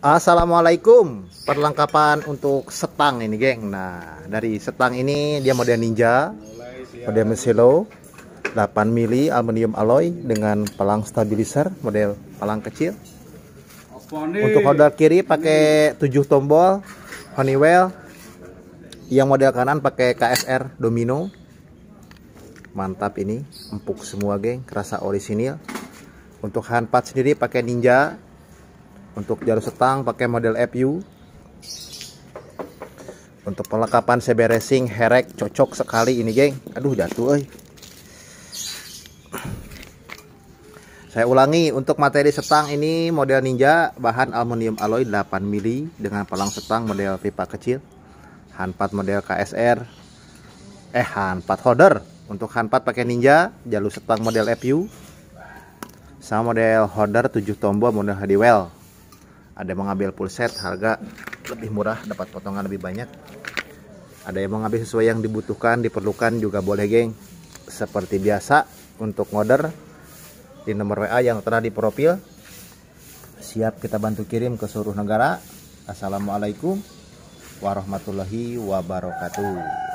Assalamualaikum perlengkapan untuk setang ini geng nah dari setang ini dia model ninja model mesilo 8 mili aluminium alloy dengan palang stabilizer model palang kecil untuk holder kiri pakai 7 tombol Honeywell yang model kanan pakai KSR domino mantap ini empuk semua geng kerasa orisinil untuk handpad sendiri pakai ninja untuk jarum setang pakai model FU untuk perlengkapan CB Racing herek cocok sekali ini geng aduh jatuh eh. saya ulangi untuk materi setang ini model ninja bahan aluminium alloy 8 mili dengan palang setang model pipa kecil hanpat model KSR eh hanpat holder untuk hanpat pakai ninja jalur setang model FU sama model holder 7 tombol model well ada yang mengambil full set harga lebih murah dapat potongan lebih banyak ada yang mengambil sesuai yang dibutuhkan diperlukan juga boleh geng seperti biasa untuk order di nomor WA yang telah di profil siap kita bantu kirim ke seluruh negara Assalamualaikum warahmatullahi wabarakatuh